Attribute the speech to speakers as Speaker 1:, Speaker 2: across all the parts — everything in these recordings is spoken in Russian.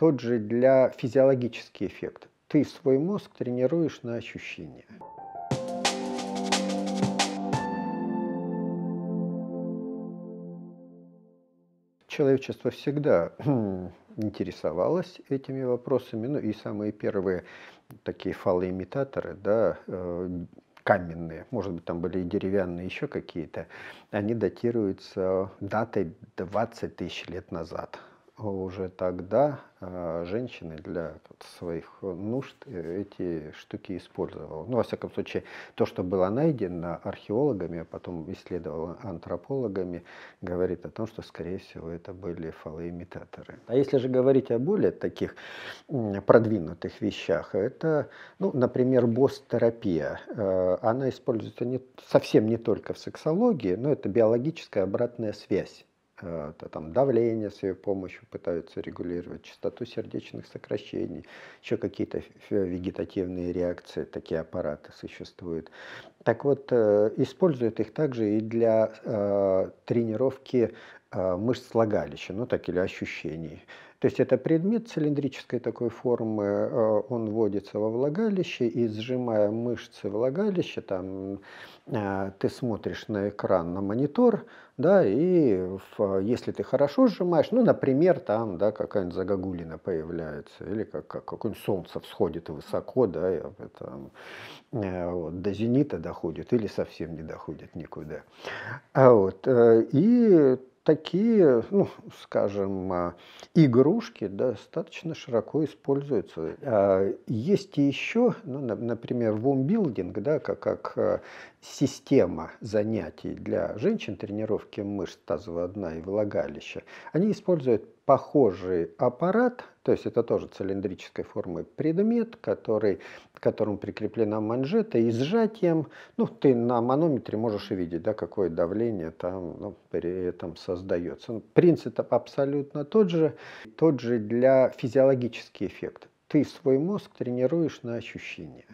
Speaker 1: тот же для физиологический эффект. Ты свой мозг тренируешь на ощущения. человечество всегда хм, интересовалось этими вопросами, ну и самые первые такие фалоимитаторы, да, э, каменные, может быть, там были и деревянные еще какие-то, они датируются датой 20 тысяч лет назад уже тогда а, женщины для своих нужд э, эти штуки использовала. Ну, во всяком случае, то, что было найдено археологами, а потом исследовало антропологами, говорит о том, что, скорее всего, это были фалоимитаторы. А если же говорить о более таких продвинутых вещах, это, ну, например, босс-терапия. Э, она используется не, совсем не только в сексологии, но это биологическая обратная связь Э, там, давление с ее помощью пытаются регулировать, частоту сердечных сокращений, еще какие-то вегетативные реакции, такие аппараты существуют. Так вот, э, используют их также и для э, тренировки э, мышц влагалища, ну так или ощущений. То есть это предмет цилиндрической такой формы, э, он вводится во влагалище, и сжимая мышцы влагалища, там э, ты смотришь на экран, на монитор, да, и в, если ты хорошо сжимаешь, ну, например, там, да, какая-нибудь загогулина появляется, или как, как какое-нибудь солнце всходит высоко, да, это там, э, вот, до зенита, да, доходят или совсем не доходят никуда. А вот, э, и такие, ну, скажем, а, игрушки достаточно широко используются. А, есть и еще, ну, например, вумбилдинг, да, как, как э, система занятий для женщин, тренировки мышц тазового дна и влагалища. Они используют похожий аппарат, то есть это тоже цилиндрической формы предмет, который, к которому прикреплена манжета, и сжатием, ну, ты на манометре можешь и видеть, да, какое давление там ну, при этом создается. Ну, принцип абсолютно тот же, тот же для физиологический эффект. Ты свой мозг тренируешь на ощущения.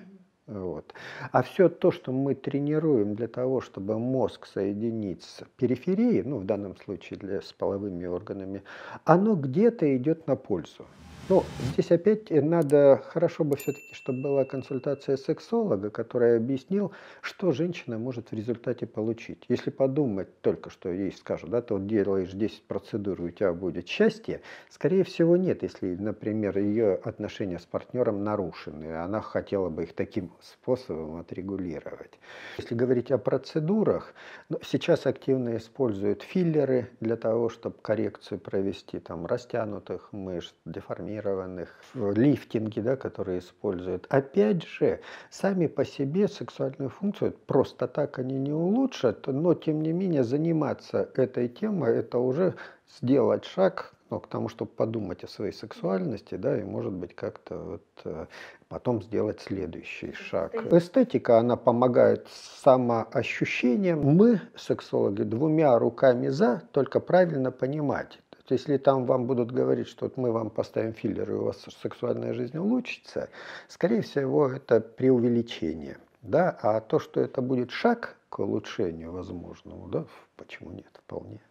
Speaker 1: Вот. А все то, что мы тренируем для того, чтобы мозг соединить с периферией, ну в данном случае для, с половыми органами, оно где-то идет на пользу. Ну, здесь опять надо, хорошо бы все-таки, чтобы была консультация сексолога, который объяснил, что женщина может в результате получить. Если подумать только, что ей скажут, да, ты вот делаешь 10 процедур, у тебя будет счастье, скорее всего нет, если, например, ее отношения с партнером нарушены, она хотела бы их таким способом отрегулировать. Если говорить о процедурах, ну, сейчас активно используют филлеры для того, чтобы коррекцию провести там растянутых мышц, деформированных тренированных в да, которые используют. Опять же, сами по себе сексуальную функцию просто так они не улучшат, но тем не менее заниматься этой темой – это уже сделать шаг ну, к тому, чтобы подумать о своей сексуальности, да, и, может быть, как-то вот э, потом сделать следующий шаг. Эстетика, она помогает самоощущениям. Мы, сексологи, двумя руками за, только правильно понимать то есть, если там вам будут говорить, что вот мы вам поставим филлер, и у вас сексуальная жизнь улучшится, скорее всего, это преувеличение. Да? А то, что это будет шаг к улучшению возможному, да, почему нет, вполне.